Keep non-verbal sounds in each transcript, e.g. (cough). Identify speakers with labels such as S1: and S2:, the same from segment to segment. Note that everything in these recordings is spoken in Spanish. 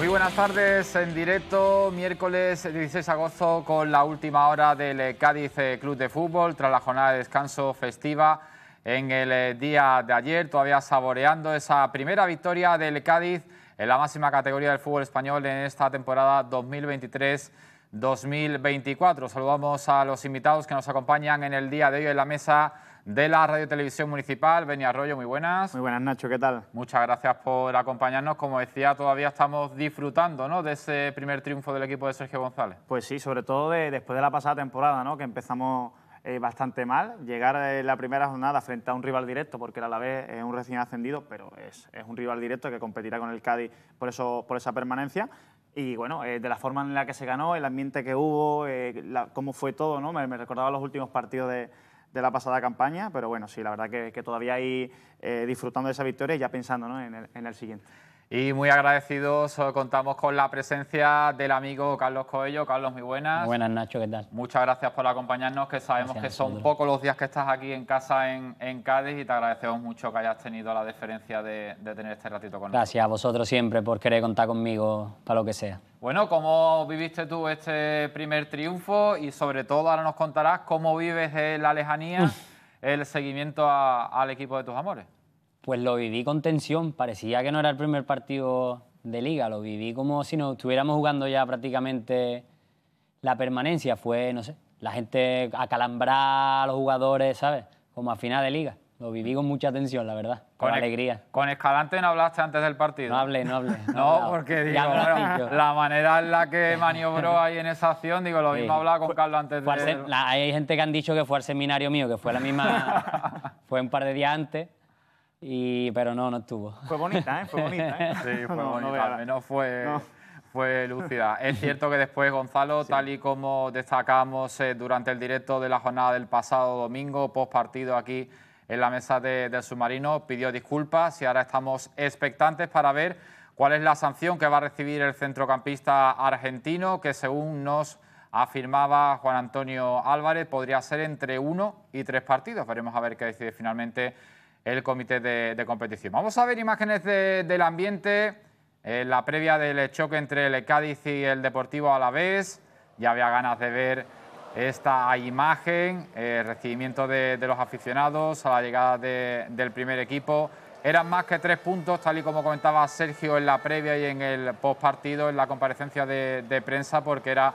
S1: Muy buenas tardes en directo, miércoles 16 de agosto con la última hora del eh, Cádiz eh, Club de Fútbol tras la jornada de descanso festiva en el eh, día de ayer, todavía saboreando esa primera victoria del Cádiz en la máxima categoría del fútbol español en esta temporada 2023-2024. Saludamos a los invitados que nos acompañan en el día de hoy en la mesa de la Radio Televisión Municipal. Beni Arroyo, muy buenas. Muy
S2: buenas, Nacho, ¿qué tal?
S1: Muchas gracias por acompañarnos. Como decía, todavía estamos disfrutando ¿no? de ese primer triunfo del equipo de Sergio González. Pues sí, sobre todo después de la pasada temporada, ¿no? que empezamos eh, bastante
S2: mal. Llegar eh, la primera jornada frente a un rival directo, porque a la vez un recién ascendido, pero es, un rival directo que competirá con el Cádiz por, eso, por esa permanencia. Y bueno, eh, de la forma en la que se ganó, el ambiente que hubo, cómo fue todo, ¿no? me recordaba los últimos partidos de, de la pasada campaña, pero bueno, sí, la verdad que, todavía ahí eh, disfrutando de esa victoria y ya pensando
S1: en, en el siguiente. Y muy agradecidos, eh, contamos con la presencia del amigo Carlos Coello. Carlos, muy buenas. Buenas, Nacho, ¿qué tal? Muchas gracias por acompañarnos, que sabemos que son pocos los días que estás aquí en casa en, Cádiz y te agradecemos mucho que hayas tenido la deferencia de, tener este ratito con nosotros.
S3: Gracias a vosotros siempre por querer contar conmigo para lo que sea.
S1: Bueno, ¿cómo viviste tú este primer triunfo? Y sobre todo, ahora nos contarás cómo vives en la lejanía (laughs) el seguimiento al equipo de tus amores.
S3: Pues lo viví con tensión, parecía que no era el primer partido de liga, lo viví como si no estuviéramos jugando ya prácticamente la permanencia, fue, no sé, la gente acalambrar a los jugadores, ¿sabes? Como a final de liga. Lo viví con mucha tensión, la verdad. Con, alegría.
S1: Con Escalante no hablaste antes del partido. No hablé, no hablé. No, porque digo, la manera en la que maniobró ahí en esa acción, digo, lo mismo hablaba con Carlos antes de... hay gente que han dicho que fue al seminario
S3: mío, que fue la misma... (laughs) fue un par de días antes pero no, no estuvo. Fue bonita, ¿eh? Fue bonita, ¿eh? Sí, fue bonita. al menos
S1: fue, fue lúcida. Es cierto que después, Gonzalo, tal y como destacamos eh, durante el directo de la jornada del pasado domingo, post partido aquí en la mesa del submarino, pidió disculpas y ahora estamos expectantes para ver cuál es la sanción que va a recibir el centrocampista argentino, que según nos afirmaba Juan Antonio Álvarez, podría ser entre uno y tres partidos. Veremos a ver qué decide finalmente el comité de, competición. Vamos a ver imágenes del ambiente, eh, la previa del choque entre el Cádiz y el Deportivo a la vez... Ya había ganas de ver esta imagen, ...el eh, recibimiento de, de, los aficionados a la llegada del primer equipo. Eran más que tres puntos, tal y como comentaba Sergio en la previa y en el postpartido, en la comparecencia de prensa, porque era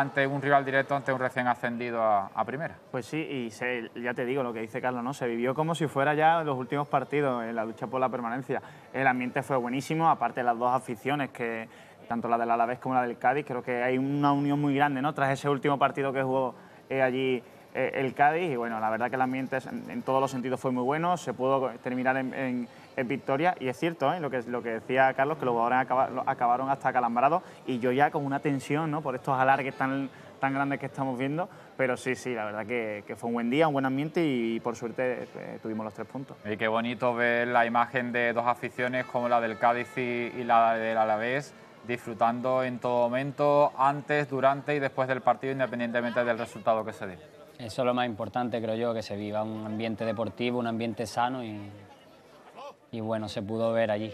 S1: ante un rival directo, ante un recién ascendido a, primera. Pues sí, y
S2: ya te digo lo que dice Carlos, ¿no? Se vivió como si fuera ya los últimos partidos en la lucha por la permanencia. El ambiente fue buenísimo, aparte de las dos aficiones que tanto la del Alavés como la del Cádiz, creo que hay una unión muy grande, ¿no? Tras ese último partido que jugó eh, allí eh, el Cádiz y bueno, la verdad que el ambiente en, todos los sentidos fue muy bueno, se pudo terminar en en victoria. Y es cierto, ¿eh? lo, que, lo que decía Carlos, que los jugadores acabaron hasta calambrados... y yo ya con una tensión ¿no? por estos alargues tan, tan grandes que estamos viendo. Pero sí, sí, la verdad que, fue un buen día, un buen ambiente y, por suerte eh, tuvimos los tres puntos.
S1: Y qué bonito ver la imagen de dos aficiones como la del Cádiz y, y la del Alavés disfrutando en todo momento, antes, durante y después del partido, independientemente del resultado que se dé. Eso es lo más importante, creo yo,
S3: que se viva un ambiente deportivo, un ambiente sano y y bueno, se pudo ver
S1: allí.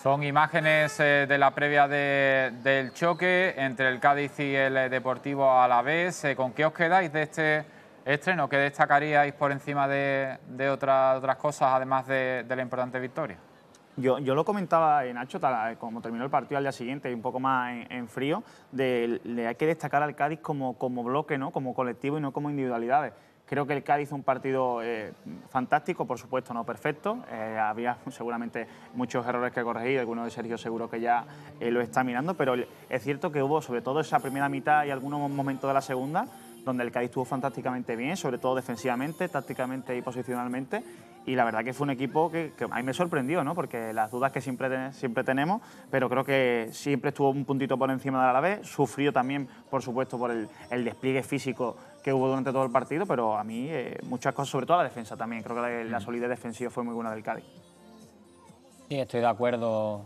S1: Son imágenes eh, de la previa del choque entre el Cádiz y el eh, Deportivo a la vez... Eh, ¿Con qué os quedáis de este estreno? ¿Qué destacaríais por encima de, otras cosas, además de, la importante victoria?
S2: Yo, lo comentaba Nacho, como terminó el partido al día siguiente, un poco más en, frío, de, de, hay que destacar al Cádiz como, como bloque, ¿no? como colectivo y no como individualidades. Creo que el Cádiz hizo un partido eh, fantástico, por supuesto no perfecto. Eh, había seguramente muchos errores que corregir, alguno de Sergio seguro que ya eh, lo está mirando, pero es cierto que hubo sobre todo esa primera mitad y algunos momentos de la segunda donde el Cádiz estuvo fantásticamente bien, sobre todo defensivamente, tácticamente y posicionalmente. Y la verdad que fue un equipo que, a mí me sorprendió, ¿no? porque las dudas que siempre, siempre tenemos, pero creo que siempre estuvo un puntito por encima de la Alavés, sufrió también, por supuesto, por el despliegue físico que hubo durante todo el partido, pero a mí eh, muchas cosas, sobre todo la defensa también. Creo que la, mm. solidez defensiva fue muy buena del
S3: Cádiz. Sí, estoy de acuerdo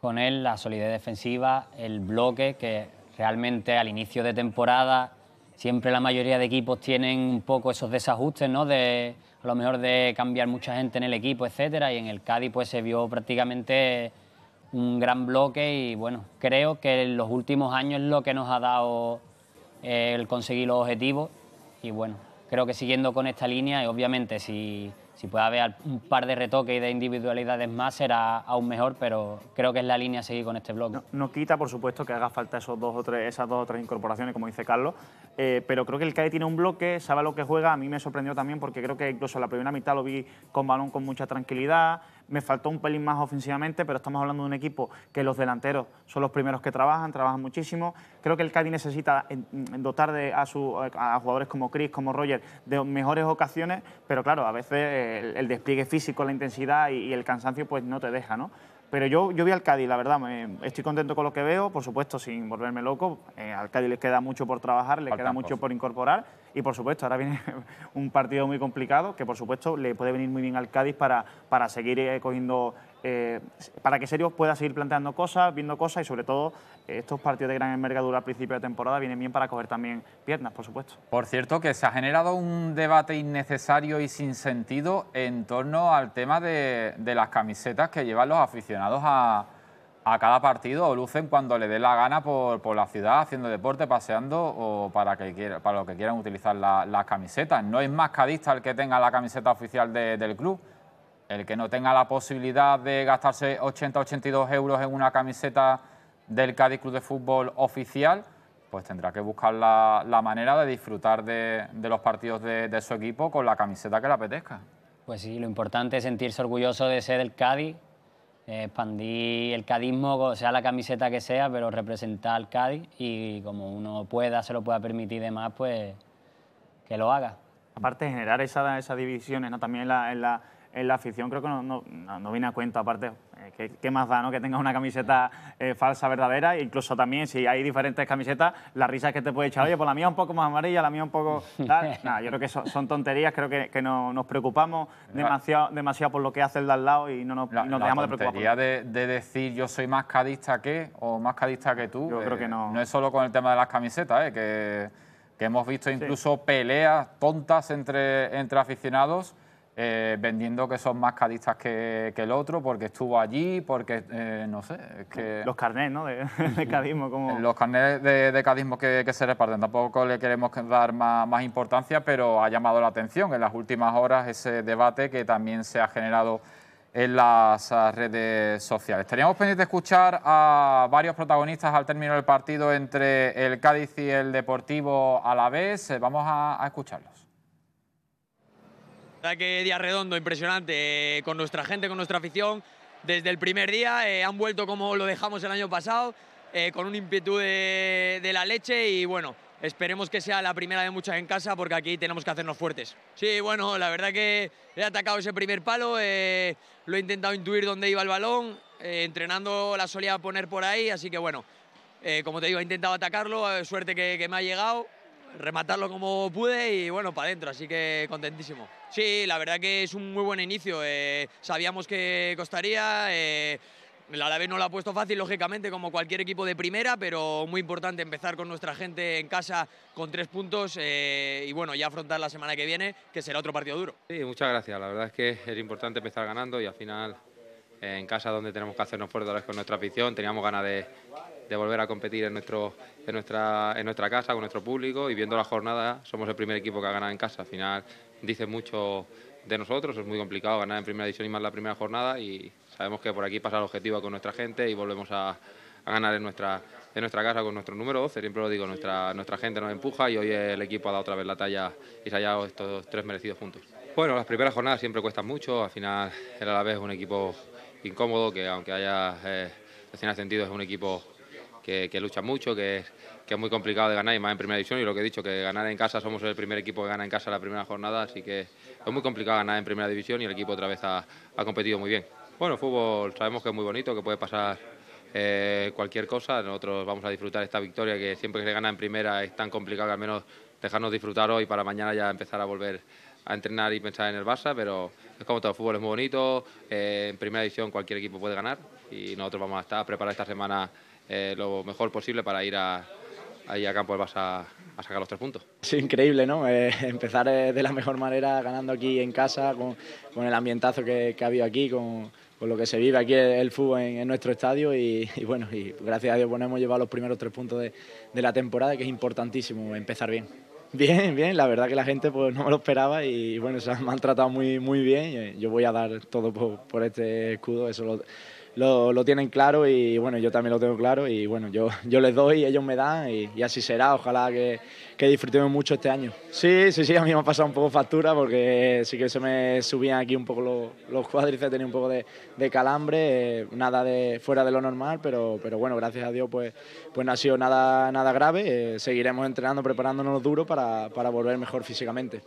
S3: con él, la solidez defensiva, el bloque, que realmente al inicio de temporada siempre la mayoría de equipos tienen un poco esos desajustes, ¿no? De a lo mejor de cambiar mucha gente en el equipo, etcétera, y en el Cádiz pues se vio prácticamente un gran bloque y bueno, creo que en los últimos años es lo que nos ha dado el conseguir los objetivos y bueno, creo que siguiendo con esta línea y obviamente si, si puede haber un par de retoques y de individualidades más será aún mejor, pero creo que es la línea a seguir con este bloque. No, quita, por supuesto, que haga falta esos dos o tres, esas dos o tres incorporaciones, como dice Carlos, eh, pero creo que el CAE
S2: tiene un bloque, sabe lo que juega, a mí me sorprendió también porque creo que incluso la primera mitad lo vi con balón con mucha tranquilidad, me faltó un pelín más ofensivamente, pero estamos hablando de un equipo que los delanteros son los primeros que trabajan, trabajan muchísimo. Creo que el Cádiz necesita dotar de, a, jugadores como Chris, como Roger, de mejores ocasiones, pero claro, a veces eh, el, despliegue físico, la intensidad y, el cansancio pues no te deja, ¿no? Pero yo, yo vi al Cádiz, la verdad, me, estoy contento con lo que veo, por supuesto, sin volverme loco. Eh, al Cádiz le queda mucho por trabajar, le queda mucho por incorporar y por supuesto, ahora viene (laughs) un partido muy complicado que por supuesto le puede venir muy bien al Cádiz para, para seguir eh, cogiendo eh, para que Serio pueda seguir planteando cosas, viendo cosas y sobre todo estos partidos de gran envergadura a principio de temporada vienen bien para coger también piernas, por supuesto.
S1: Por cierto, que se ha generado un debate innecesario y sin sentido en torno al tema de, de las camisetas que llevan los aficionados a, a cada partido o lucen cuando le dé la gana por, la ciudad, haciendo deporte, paseando o para, que quiera, para lo que quieran utilizar las camisetas. No es más cadista el que tenga la camiseta oficial del club. El que no tenga la posibilidad de gastarse 80 82 euros en una camiseta del Cádiz Club de Fútbol oficial, pues tendrá que buscar la, manera de disfrutar de, los partidos de, de su equipo con la camiseta que le apetezca. Pues sí, lo importante es sentirse
S3: orgulloso de ser el Cádiz expandir el cadismo, sea la camiseta que sea, pero representar al Cádiz y como uno pueda, se lo pueda permitir y demás, pues que lo haga. Aparte, generar esa, esas divisiones, ¿no? También en la en la afición
S2: creo que no, no, no viene a cuenta, aparte, eh, ¿qué, más da ¿no? que tengas una camiseta eh, falsa, verdadera? Incluso también, si hay diferentes camisetas, las risas que te puede echar, oye, pues la mía un poco más amarilla, la mía un poco (laughs) tal. yo creo que son, tonterías, creo que, que no, nos preocupamos demasiado, demasiado por lo que hace el de al lado y no nos, dejamos de preocupar.
S1: De, de decir yo soy más cadista que, o más cadista que tú, yo creo eh, que no. no es solo con el tema de las camisetas, que, que hemos visto incluso peleas tontas entre, entre aficionados eh, vendiendo que son más cadistas que, el otro, porque estuvo allí, porque eh, no sé. que... Los carnés, ¿no? De, cadismo. Los carnés de, cadismo que, se reparten. Tampoco le queremos dar más, importancia, pero ha llamado la atención en las últimas horas ese debate que también se ha generado en las ah, redes sociales. Estaríamos pendiente de escuchar a varios protagonistas al término del partido entre el Cádiz y el Deportivo a la vez. Eh, vamos a escucharlos
S3: verdad que día redondo, impresionante, eh, con nuestra gente, con nuestra afición. Desde el primer día eh, han vuelto como lo dejamos el año pasado, eh, con un ímpetu de, la leche y bueno, esperemos que sea la primera de muchas en casa porque aquí tenemos que hacernos fuertes. Sí, bueno, la verdad que he atacado ese primer palo, lo he intentado intuir dónde iba el balón, entrenando la solía poner por ahí, así que bueno, como te digo, he intentado atacarlo, suerte que me ha llegado, rematarlo como pude y bueno, para adentro, así que contentísimo. Sí, la verdad que es un muy buen inicio, eh, sabíamos que costaría, eh, La el Alavés no lo ha puesto fácil, lógicamente, como cualquier equipo de primera, pero muy importante empezar con nuestra gente en casa con tres puntos eh, y bueno, ya afrontar la semana que viene, que será otro partido
S4: duro. Sí, muchas gracias, la verdad es que es importante empezar ganando y al final en casa donde tenemos que hacernos fuertes con nuestra afición. Teníamos ganas de, de volver a competir en, nuestro, en, nuestra, en nuestra casa, con nuestro público y viendo la jornada somos el primer equipo que ha ganado en casa. Al final dice mucho de nosotros, es muy complicado ganar en primera edición... y más la primera jornada y sabemos que por aquí pasa el objetivo con nuestra gente y volvemos a, ganar en nuestra, en nuestra casa con nuestro número 12, siempre lo digo, nuestra, nuestra gente nos empuja y hoy el equipo ha dado otra vez la talla y se ha hallado estos tres merecidos puntos. Bueno, las primeras jornadas siempre cuestan mucho, al final el la vez un equipo incómodo que aunque haya... Eh, recién ascendido es un equipo que, lucha mucho, que, es muy complicado de ganar y más en primera división. Y lo que he dicho, que ganar en casa, somos el primer equipo que gana en casa la primera jornada, así que es muy complicado ganar en primera división y el equipo otra vez ha, competido muy bien. Bueno, fútbol sabemos que es muy bonito, que puede pasar eh, cualquier cosa. Nosotros vamos a disfrutar esta victoria que siempre que se gana en primera es tan complicado que al menos dejarnos disfrutar hoy para mañana ya empezar a volver a entrenar y pensar en el Barça, pero es como todo, el fútbol es muy bonito, eh, en primera división cualquier equipo puede ganar y nosotros vamos a estar preparados esta semana eh, lo mejor posible para ir a, ahí a campo del Barça a sacar los tres puntos.
S2: Es increíble, ¿no? Eh, empezar eh, de la mejor manera ganando aquí en casa, con, el ambientazo que, ha habido aquí, con, lo que se vive aquí el, fútbol en, nuestro estadio y, bueno, y gracias a Dios bueno, hemos llevado los primeros tres puntos de, la temporada, que es importantísimo empezar bien. (laughs) Bien, bien, la verdad que la gente pues, no me lo esperaba y bueno, se me han tratado muy, muy bien. Yo voy a dar todo por, por este escudo, eso lo, lo, lo, tienen claro y bueno, yo también lo tengo claro y bueno, yo, yo les doy, y ellos me dan y, así será. Ojalá que, que, disfrutemos mucho este año. Sí, sí, sí, a mí me ha pasado un poco factura porque sí que se me subían aquí un poco los, los cuádriceps, tenía un poco de, calambre, eh, nada de fuera de lo normal, pero, pero bueno, gracias a Dios pues, pues no ha sido nada, nada grave. Eh, seguiremos entrenando, preparándonos duro para volver
S1: mejor físicamente.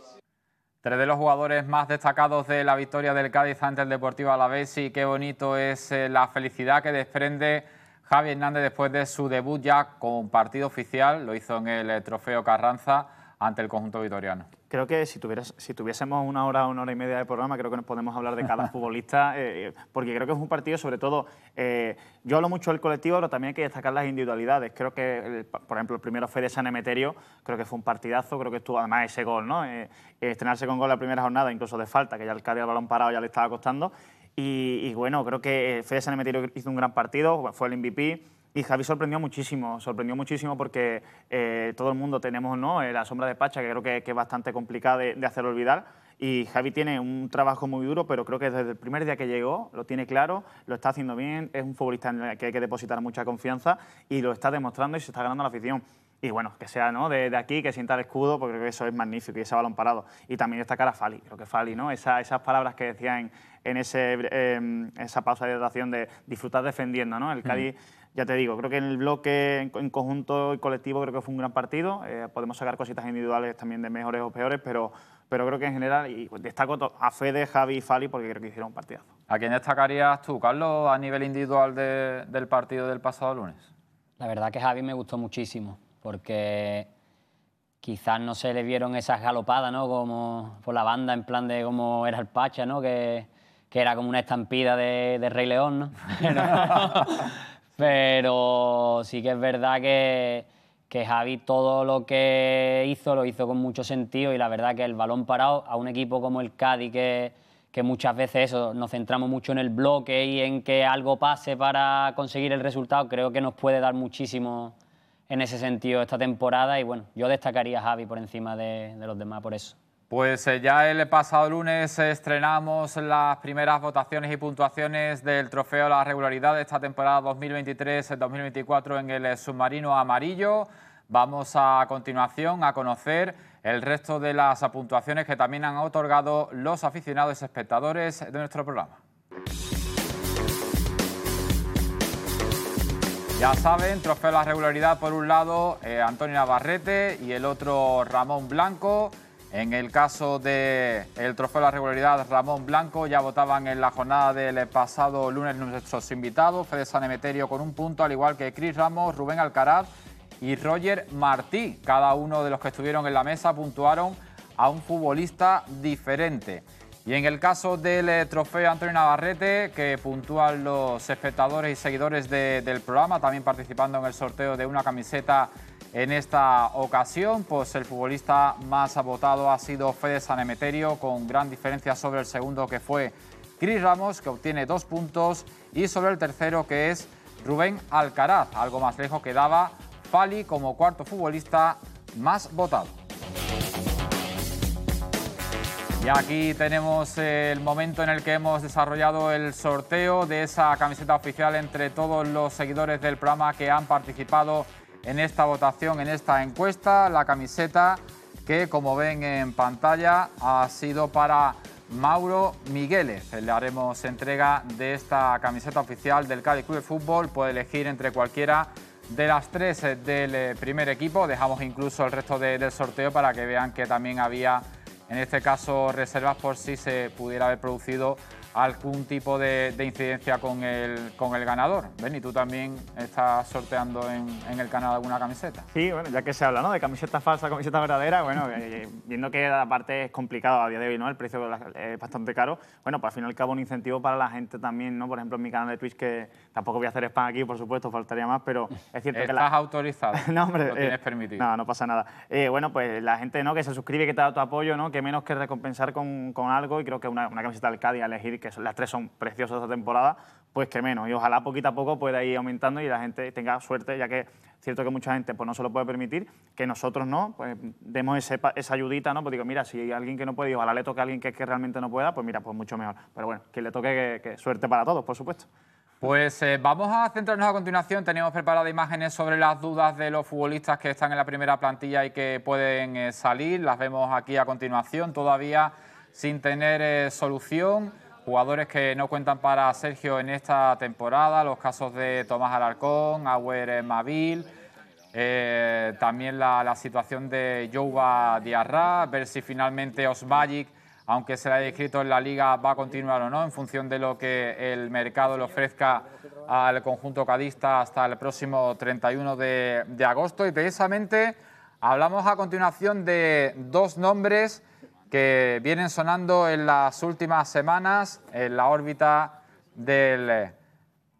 S1: Tres de los jugadores más destacados de la victoria del Cádiz ante el Deportivo Alavés y qué bonito es eh, la felicidad que desprende Javier Hernández después de su debut ya con partido oficial, lo hizo en el eh, Trofeo Carranza ante el conjunto vitoriano creo que si, si tuviésemos una hora una hora y media de programa, creo que nos podemos hablar de cada (laughs) futbolista,
S2: eh, porque creo que es un partido, sobre todo, eh, yo hablo mucho del colectivo, pero también hay que destacar las individualidades. Creo que, por ejemplo, el primero fue de San Emeterio, creo que fue un partidazo, creo que estuvo, además, ese gol, ¿no? Eh, estrenarse con gol la primera jornada, incluso de falta, que ya el Cádiz al balón parado ya le estaba costando. Y, bueno, creo que de San Emeterio hizo un gran partido, fue el MVP. Y Javi sorprendió muchísimo, sorprendió muchísimo porque eh, todo el mundo tenemos ¿no? Eh, la sombra de Pacha, que creo que, es bastante complicada de, hacer olvidar. Y Javi tiene un trabajo muy duro, pero creo que desde el primer día que llegó lo tiene claro, lo está haciendo bien, es un futbolista en el que hay que depositar mucha confianza y lo está demostrando y se está ganando la afición. Y bueno, que sea ¿no? de, aquí, que sienta el escudo, porque eso es magnífico y ese balón parado. Y también destacar cara Fali, creo que Fali, ¿no? esas palabras que decía en, ese, em, esa pausa de hidratación de disfrutar defendiendo, ¿no? El mm. Cádiz ya te digo, creo que en el bloque en, conjunto y colectivo creo que fue un gran partido. Eh, podemos sacar cositas individuales también de mejores o peores, pero, pero creo que en general, y pues, destaco a Fede, Javi y Fali porque creo que hicieron un partidazo.
S1: ¿A quién destacarías tú, Carlos, a nivel individual del partido del pasado lunes?
S3: La verdad que Javi me gustó muchísimo, porque quizás no se le vieron esas galopadas, ¿no? Como por la banda, en plan de cómo era el Pacha, ¿no? Que, que era como una estampida de, de Rey León, ¿no? (laughs) (laughs) (laughs) Pero sí que es verdad que, Javi todo lo que hizo lo hizo con mucho sentido y la verdad que el balón parado a un equipo como el Cádiz que, muchas veces eso, nos centramos mucho en el bloque y en que algo pase para conseguir el resultado, creo que nos puede dar muchísimo en ese sentido esta temporada y bueno, yo destacaría a Javi por encima de
S1: los demás por eso. Pues eh, ya el pasado lunes estrenamos las primeras votaciones y puntuaciones del trofeo a La Regularidad de esta temporada 2023-2024 en el submarino amarillo. Vamos a, continuación a conocer el resto de las puntuaciones que también han otorgado los aficionados espectadores de nuestro programa. Ya saben, trofeo a La Regularidad por un lado eh, Antonio Navarrete y el otro Ramón Blanco. En el caso del trofeo de la regularidad, Ramón Blanco ya votaban en la jornada del pasado lunes nuestros invitados, Fede Sanemeterio con un punto, al igual que Cris Ramos, Rubén Alcaraz y Roger Martí. Cada uno de los que estuvieron en la mesa puntuaron a un futbolista diferente. Y en el caso del eh, trofeo Antonio Navarrete, que puntúan los espectadores y seguidores del programa, también participando en el sorteo de una camiseta en esta ocasión, pues el futbolista más votado ha sido Fede Sanemeterio, con gran diferencia sobre el segundo que fue Cris Ramos, que obtiene dos puntos, y sobre el tercero que es Rubén Alcaraz, algo más lejos que daba Fali como cuarto futbolista más votado. Y aquí tenemos el momento en el que hemos desarrollado el sorteo de esa camiseta oficial entre todos los seguidores del programa que han participado en esta votación, en esta encuesta. La camiseta que, como ven en pantalla, ha sido para Mauro Migueles. Le haremos entrega de esta camiseta oficial del Cádiz Club de Fútbol. Puede elegir entre cualquiera de las tres eh, del eh, primer equipo. Dejamos incluso el resto del sorteo para que vean que también había, en este caso, reservas por si se pudiera haber producido algún tipo de, incidencia con el, con el ganador. y tú también estás sorteando en, el canal alguna camiseta. Sí, bueno, ya que se habla ¿no? de camiseta falsa, camiseta verdadera, bueno, eh,
S2: viendo que aparte es complicado a día de hoy, ¿no? el precio es eh, bastante caro, bueno, pues al fin y al cabo un incentivo para la gente también, ¿no? por ejemplo en mi canal de Twitch, que tampoco voy a hacer spam aquí, por supuesto, faltaría más, pero es cierto que... Estás
S1: autorizado, (laughs) no, hombre, tienes eh,
S2: permitido. No, no pasa nada. bueno, pues la gente ¿no? que se suscribe, que te da tu apoyo, ¿no? que menos que recompensar con, algo, y creo que una, camiseta del Cádiz a elegir que las tres son preciosas esta temporada, pues que menos. Y ojalá poquito a poco pueda ir aumentando y la gente tenga suerte, ya que es cierto que mucha gente pues, no se lo puede permitir, que nosotros no, pues demos esa ayudita, ¿no? Pues digo, mira, si hay alguien que no puede, y ojalá le toque a alguien que, realmente no pueda, pues mira, pues mucho mejor. Pero bueno, que le toque, suerte para todos, por supuesto.
S1: Pues eh, vamos a centrarnos a continuación. Tenemos preparadas imágenes sobre las dudas de los futbolistas que están en la primera plantilla y que pueden eh, salir. Las vemos aquí a continuación, todavía sin tener eh, solución jugadores que no cuentan para Sergio en esta temporada, los casos de Tomás Alarcón, Auer Mabil... Eh, también la, situación de Jouba Diarra, ver si finalmente Osmagic, aunque se le haya inscrito en la liga, va a continuar o no, en función de lo que el mercado le ofrezca al conjunto cadista hasta el próximo 31 de agosto. Y precisamente hablamos a continuación de dos nombres que vienen sonando en las últimas semanas en la órbita del eh,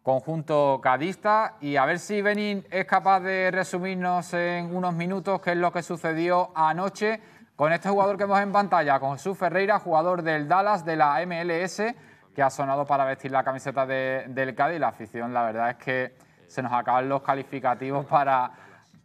S1: conjunto cadista y a ver si Benin es capaz de resumirnos en unos minutos qué es lo que sucedió anoche con este jugador que vemos en pantalla, con Jesús Ferreira, jugador del Dallas de la MLS, que ha sonado para vestir la camiseta del Cádiz. La afición, la verdad es que se nos acaban los calificativos para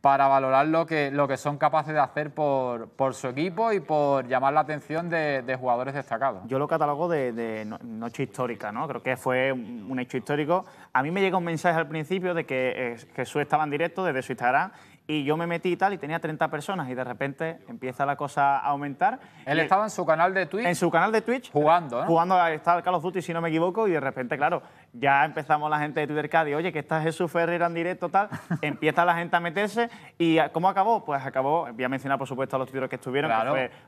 S1: para valorar lo que, lo que son capaces de hacer por, su equipo y por llamar la atención de, jugadores destacados. Yo lo catalogo de, noche histórica,
S2: ¿no? Creo que fue un hecho histórico. A mí me llega un mensaje al principio de que eh, Jesús estaba en directo desde su Instagram y yo me metí y tal, y tenía 30 personas, y de repente empieza la cosa a aumentar. Él estaba en su canal de Twitch. En su canal de Twitch. Jugando, ¿eh? Jugando, estaba Call of Duty, si no me equivoco, y de repente, claro, ya empezamos la gente de Twitter Cádiz, oye, que está Jesús Ferrer en directo, tal, (laughs) empieza la gente a meterse. ¿Y ah, cómo acabó? Pues acabó, voy a mencionar por supuesto a los títulos que estuvieron,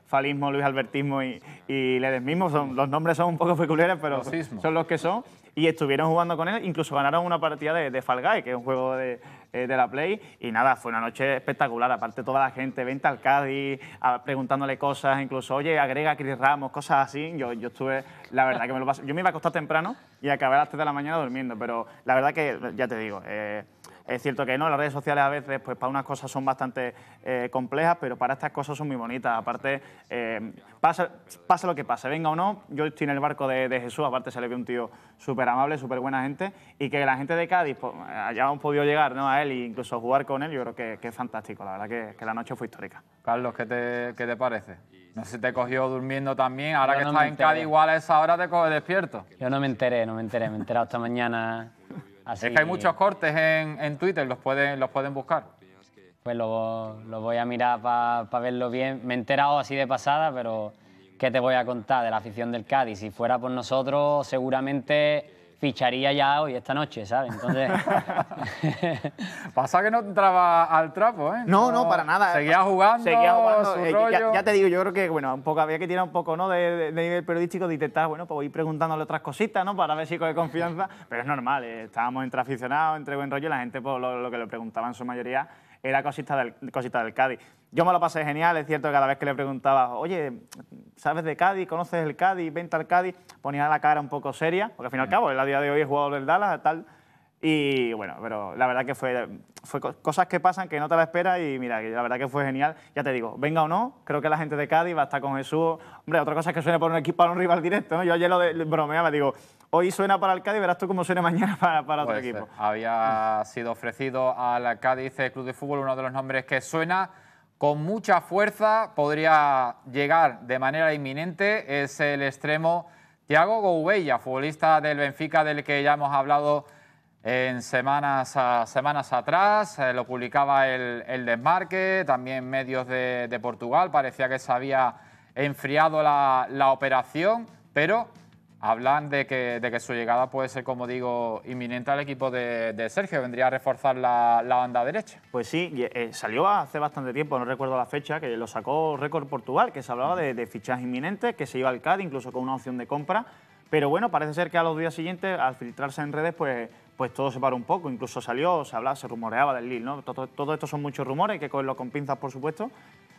S2: Falismo, Luis Albertismo y, y Ledesmismo, los nombres son un poco peculiares, pero son los que son. Y estuvieron jugando con él, incluso ganaron una partida de, de que es un juego eh, de, la Play. Y nada, fue una noche espectacular. Aparte, toda la gente, vente al Cádiz, preguntándole cosas, incluso, oye, agrega Chris Ramos, cosas así. Yo, yo estuve la verdad que me lo Yo me iba a acostar temprano y acabé a las 3 de la mañana durmiendo, pero la verdad que, ya te digo, eh, es cierto que no, las redes sociales a veces, pues para unas cosas son bastante eh, complejas, pero para estas cosas son muy bonitas. Aparte, eh, pasa, pasa, lo que pase, venga o no, yo estoy en el barco de, Jesús, aparte se le ve un tío súper amable, súper buena gente, y que la gente de Cádiz pues, allá hemos podido llegar ¿no? a él e incluso
S1: jugar con él, yo creo que, es fantástico, la verdad que, que, la noche fue histórica. Carlos, ¿qué qué te parece? No te cogió durmiendo también. Ahora que no estás en Cádiz, igual a esa hora te coge despierto. Yo no me enteré, no me enteré. Me he enterado esta mañana. Así... Es que hay muchos cortes en, Twitter, los pueden, los
S3: pueden buscar. Pues lo, voy a mirar para verlo bien. Me he enterado así de pasada, pero ¿qué te voy a contar de la afición del Cádiz? Si fuera por nosotros, seguramente ficharía ya hoy, esta noche, ¿sabes? Entonces.
S1: (laughs) Pasa que no entraba al trapo, ¿eh? No, no, para nada. Seguía jugando. Seguía eh, Ya, te digo,
S3: yo creo
S2: que, bueno, un poco había que tirar un poco, ¿no? De, nivel periodístico, de intentar, bueno, pues ir preguntándole otras cositas, ¿no? Para ver si coge confianza. Pero es normal, eh, estábamos entre aficionados, entre buen rollo, y la gente, por pues, lo, que le preguntaba en su mayoría era cosita del, cosita del Cádiz. Yo me lo pasé genial, es cierto que cada vez que le preguntaba, oye, ¿sabes de Cádiz? ¿Conoces el Cádiz? ¿Venta al Cádiz? Ponía la cara un poco seria, porque al fin y al cabo, el día de hoy es jugador del Dallas, tal. Y bueno, pero la verdad que fue, fue cosas que pasan que no te la esperas y mira, la verdad que fue genial. Ya te digo, venga o no, creo que la gente de Cádiz va a estar con Jesús. Hombre, otra cosa es que suene por un equipo a un rival directo, Yo ayer lo, de, lo bromeaba, digo, hoy suena para el Cádiz, verás tú cómo suena mañana (laughs) para, otro equipo.
S1: Había sido ofrecido al Cádiz Club de Fútbol, uno de los nombres que suena con mucha fuerza, podría llegar de manera inminente, es el extremo Thiago Gouveia, futbolista del Benfica del que ya hemos hablado en semanas, ah, semanas atrás, eh, lo publicaba el, el, desmarque, también medios de, Portugal, parecía que se había enfriado la, la operación, pero Hablan de que, su llegada puede ser, como digo, inminente al equipo de, Sergio, vendría a reforzar la, banda derecha. Pues sí, eh, salió hace bastante tiempo, no recuerdo la fecha, que lo sacó Récord Portugal, que se
S2: hablaba de, de fichajes inminentes, que se iba al CAD, incluso con una opción de compra. Pero bueno, parece ser que a los días siguientes, al filtrarse en redes, pues, pues todo se paró un poco. Incluso salió, se hablaba, se rumoreaba del Lille, ¿no? Todo, todo esto son muchos rumores, hay que cogerlo con pinzas, por supuesto.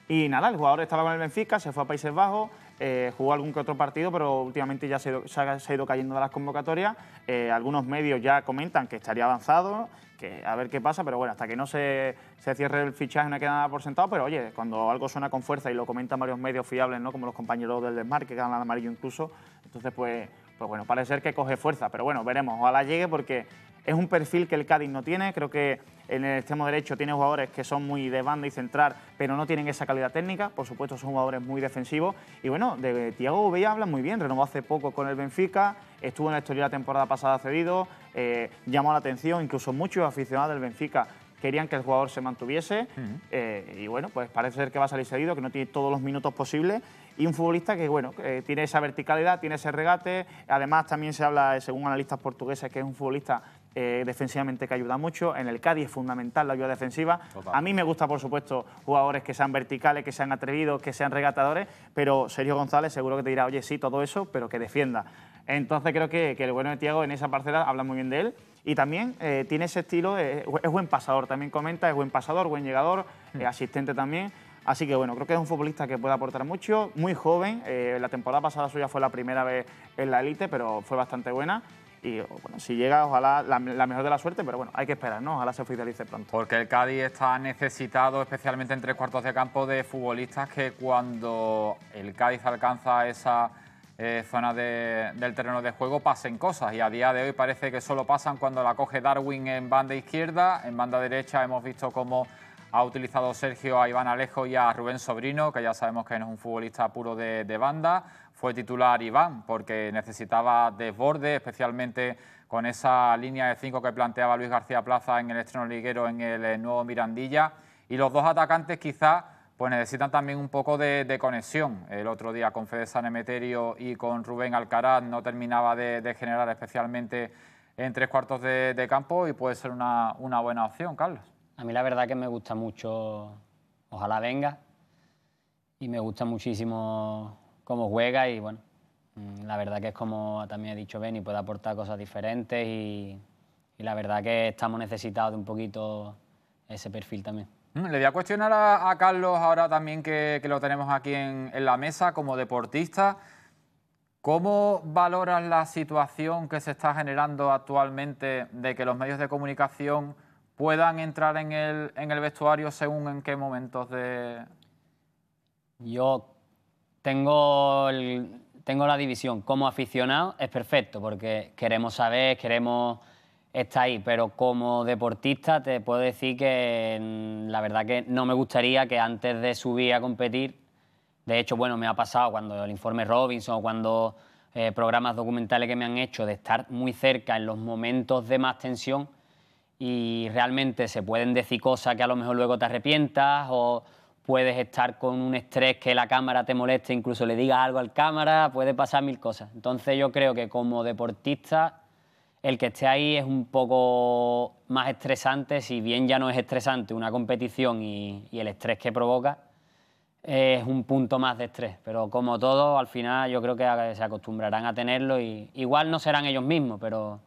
S2: Y nada, el jugador estaba con el Benfica, se fue a Países Bajos, eh, jugó algún que otro partido, pero últimamente ya se, ha, ido cayendo de las convocatorias. Eh, algunos medios ya comentan que estaría avanzado, que a ver qué pasa, pero bueno, hasta que no se, cierre el fichaje no queda nada por sentado, pero oye, cuando algo suena con fuerza y lo comentan varios medios fiables, ¿no? como los compañeros del Desmarque, que ganan amarillo incluso, entonces pues pues bueno, parece ser que coge fuerza, pero bueno, veremos, ojalá llegue porque es un perfil que el Cádiz no tiene, creo que en el extremo derecho tiene jugadores que son muy de banda y central, pero no tienen esa calidad técnica, por supuesto son jugadores muy defensivos, y bueno, de Tiago Bella habla muy bien, renovó hace poco con el Benfica, estuvo en la historia la temporada pasada cedido, eh, llamó la atención, incluso muchos aficionados del Benfica querían que el jugador se mantuviese eh, y bueno, pues parece ser que va a salir cedido, que no tiene todos los minutos posibles y un futbolista que bueno tiene esa verticalidad, tiene ese regate, además también se habla, eh, según analistas portugueses, que es un futbolista eh, defensivamente que ayuda mucho. En el Cádiz es fundamental la ayuda defensiva. A mí me gusta, por supuesto, jugadores que sean verticales, que sean atrevidos, que sean regatadores, pero Sergio González seguro que te dirá, oye, sí, todo eso, pero que defienda. Entonces creo que, el bueno de Tiago en esa parcela habla muy bien de él y también eh, tiene ese estilo, es buen pasador, también comenta, es buen pasador, buen llegador, mm. asistente también. Así que bueno, creo que es un futbolista que puede aportar mucho, muy joven. Eh, la temporada pasada suya fue la primera vez en la élite, pero fue bastante buena. Y bueno, si llega, ojalá la, mejor de la suerte, pero bueno, hay que esperar, ¿no? Ojalá se oficialice pronto.
S1: Porque el Cádiz está necesitado, especialmente en tres cuartos de campo, de futbolistas que cuando el Cádiz alcanza esa eh, zona del terreno de juego pasen cosas. Y a día de hoy parece que solo pasan cuando la coge Darwin en banda izquierda, en banda derecha hemos visto cómo ha utilizado Sergio a Iván Alejo y a Rubén Sobrino, que ya sabemos que no es un futbolista puro de, banda. Fue titular Iván porque necesitaba desborde, especialmente con esa línea de cinco que planteaba Luis García Plaza en el estreno liguero en el eh, nuevo Mirandilla. Y los dos atacantes quizás pues necesitan también un poco de, conexión. El otro día con Fede Sanemeterio y con Rubén Alcaraz no terminaba de, generar especialmente en tres cuartos de, campo y puede ser una buena opción, Carlos. A mí la verdad que me gusta mucho, ojalá venga,
S3: y me gusta muchísimo cómo juega y bueno, mm, la verdad que es como también ha dicho y puede aportar cosas diferentes y, la verdad que estamos necesitados un poquito ese perfil también.
S1: Mm, le voy a cuestionar a, Carlos ahora también que, lo tenemos aquí en, en la mesa como deportista. ¿Cómo valoras la situación que se está generando actualmente de que los medios de comunicación puedan entrar en el, en el vestuario según en qué momentos de... Yo
S3: tengo, tengo la división. Como aficionado es perfecto porque queremos saber, queremos estar ahí, pero como deportista te puedo decir que mm, la verdad que no me gustaría que antes de subir a competir, de hecho, bueno, me ha pasado cuando el informe Robinson o cuando eh, programas documentales que me han hecho de estar muy cerca en los momentos de más tensión, y realmente se pueden decir cosas que a lo mejor luego te arrepientas o puedes estar con un estrés que la cámara te moleste, incluso le digas algo al cámara, puede pasar mil cosas. Entonces yo creo que como deportista el que esté ahí es un poco más estresante, si bien ya no es estresante una competición y, y el estrés que provoca, es un punto más de estrés. Pero como todo, al final yo creo que se acostumbrarán a tenerlo y igual no serán ellos mismos, pero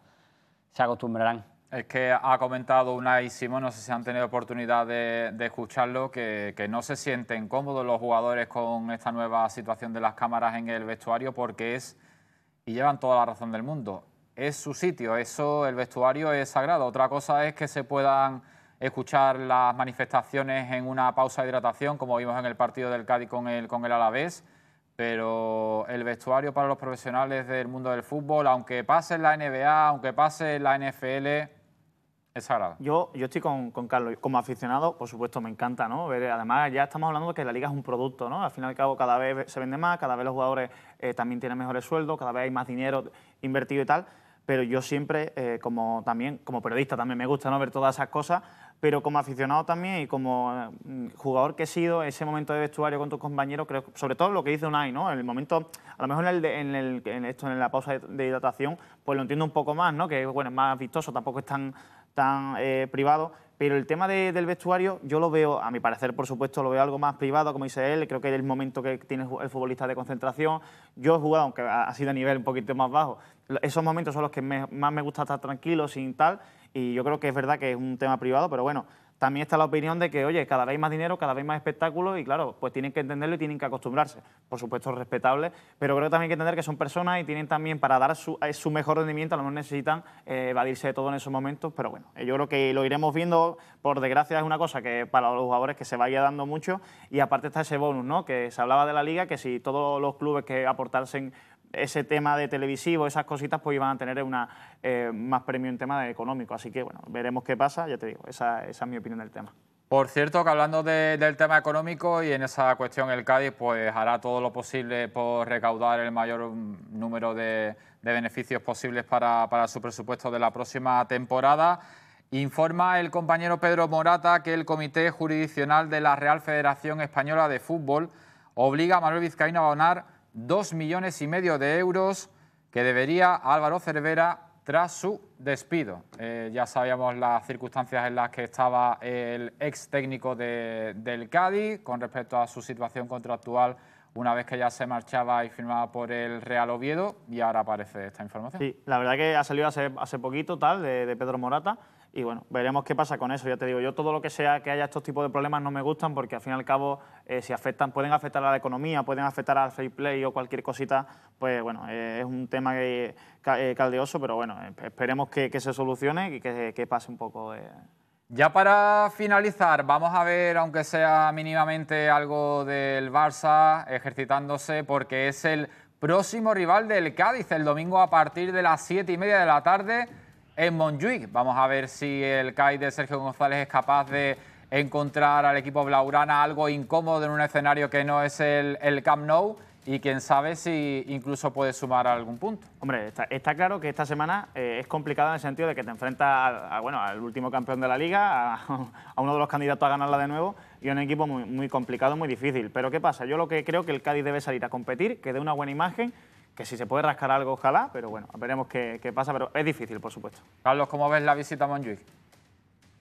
S1: se acostumbrarán. Es que ha comentado una y Simón, no sé si han tenido oportunidad de, escucharlo, que, no se sienten cómodos los jugadores con esta nueva situación de las cámaras en el vestuario porque es, y llevan toda la razón del mundo, es su sitio, eso, el vestuario es sagrado. Otra cosa es que se puedan escuchar las manifestaciones en una pausa de hidratación, como vimos en el partido del Cádiz con el, con el Alavés, pero el vestuario para los profesionales del mundo del fútbol, aunque pase en la NBA, aunque pase en la NFL, yo, yo estoy con, con, Carlos. Como
S2: aficionado, por supuesto, me encanta, ¿no? Ver, además, ya estamos hablando de que la liga es un producto, ¿no? Al fin y al cabo, cada vez se vende más, cada vez los jugadores eh, también tienen mejores sueldos, cada vez hay más dinero invertido y tal. Pero yo siempre, eh, como también, como periodista, también me gusta ¿no? ver todas esas cosas. Pero como aficionado también y como mm, jugador que he sido, ese momento de vestuario con tus compañeros, creo, sobre todo lo que dice Unai, ¿no? En el momento, a lo mejor en, el, en, el, esto, en la pausa de hidratación, pues lo entiendo un poco más, ¿no? Que bueno, es más vistoso, tampoco es tan tan eh, privado. Pero el tema del vestuario, yo lo veo, a mi parecer, por supuesto, lo veo algo más privado, como dice él. Creo que es el momento que tiene el futbolista de concentración. Yo he jugado, aunque ha sido a nivel un poquito más bajo. Esos momentos son los que más me gusta estar tranquilo, sin tal. Y yo creo que es verdad que es un tema privado, pero bueno, también está la opinión de que, oye, cada vez más dinero, cada vez más espectáculos y claro, pues tienen que entenderlo y tienen que acostumbrarse. Por supuesto, respetable, pero creo que también hay que entender que son personas y tienen también para dar su, eh, mejor rendimiento, a lo mejor necesitan eh, evadirse de todo en esos momentos, pero bueno, eh, yo creo que lo iremos viendo, por desgracia es una cosa que para los jugadores que se vaya dando mucho y aparte está ese bonus, ¿no? Que se hablaba de la liga, que si todos los clubes que aportasen ese tema de televisivo, esas cositas, pues iban a tener una, eh, más premio en tema económico. Así que, bueno, veremos qué pasa, ya te digo, esa, es mi opinión del tema.
S1: Por cierto, que hablando del tema económico y en esa cuestión el Cádiz, pues hará todo lo posible por recaudar el mayor mm, número de, beneficios posibles para, su presupuesto de la próxima temporada. Informa el compañero Pedro Morata que el Comité Jurisdiccional de la Real Federación Española de Fútbol obliga a Manuel Vizcaíno a abonar Dos millones y medio de euros que debería Álvaro Cervera tras su despido. Eh, ya sabíamos las circunstancias en las que estaba el ex técnico del Cádiz con respecto a su situación contractual una vez que ya se marchaba y firmaba por el Real Oviedo y ahora aparece esta información. Sí,
S2: la verdad que ha salido hace, poquito tal de Pedro Morata. Y bueno, veremos qué pasa con eso. Ya te digo, yo todo lo que sea que haya estos tipos de problemas no me gustan porque al fin y al cabo, eh, si afectan, pueden afectar a la economía, pueden afectar al free play o cualquier cosita, pues bueno, eh, es un tema eh, caldeoso, pero bueno, esperemos que, se solucione y que, que pase un poco.
S1: Ya para finalizar, vamos a ver, aunque sea mínimamente algo del Barça, ejercitándose porque es el próximo rival del Cádiz el domingo a partir de las 7 y media de la tarde en Montjuic. Vamos a ver si el CAI de Sergio González es capaz de encontrar al equipo Blaurana algo incómodo en un escenario que no es el, Camp Nou y quién sabe si incluso puede sumar algún punto. Hombre, está, claro que esta semana
S2: eh, es complicada en el sentido de que te enfrentas bueno, al último campeón de la liga, (laughs) a, uno de los candidatos a ganarla de nuevo y a un equipo muy, complicado, muy difícil. Pero ¿qué pasa? Yo lo que creo que el Cádiz debe salir a competir, que dé una buena imagen que si se puede rascar algo, ojalá, pero bueno, veremos qué, qué pasa, pero
S1: es difícil, por supuesto. Carlos, ¿cómo ves la visita a Montjuic?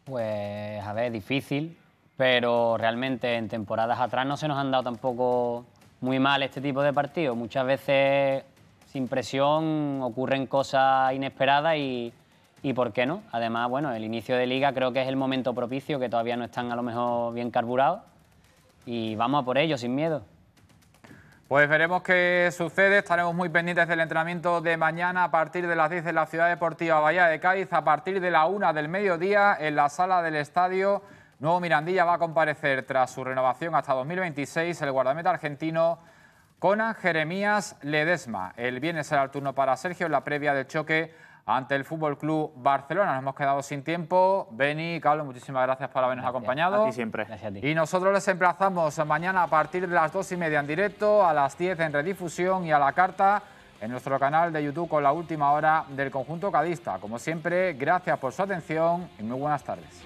S3: Pues, a ver, difícil, pero realmente en temporadas atrás no se nos han dado tampoco muy mal este tipo de partidos. Muchas veces, sin presión, ocurren cosas inesperadas y, y por qué no. Además, bueno, el inicio de liga creo que es el momento propicio, que todavía no
S1: están a lo mejor bien carburados. Y vamos a por ello, sin miedo. Pues veremos qué sucede. Estaremos muy pendientes del entrenamiento de mañana a partir de las 10 en la Ciudad Deportiva Bahía de Cádiz, a partir de la 1 del mediodía en la sala del estadio. Nuevo Mirandilla va a comparecer tras su renovación hasta 2026 el guardameta argentino Conan Jeremías Ledesma. El viernes será el turno para Sergio en la previa del choque ante el Fútbol Club Barcelona. Nos hemos quedado sin tiempo. Beni, Carlos, muchísimas gracias por habernos acompañado. A ti siempre. Y nosotros les emplazamos mañana a partir de las dos y media en directo, a las 10 en redifusión y a la carta en nuestro canal de YouTube con la última hora del conjunto cadista. Como siempre, gracias por su atención y muy buenas tardes.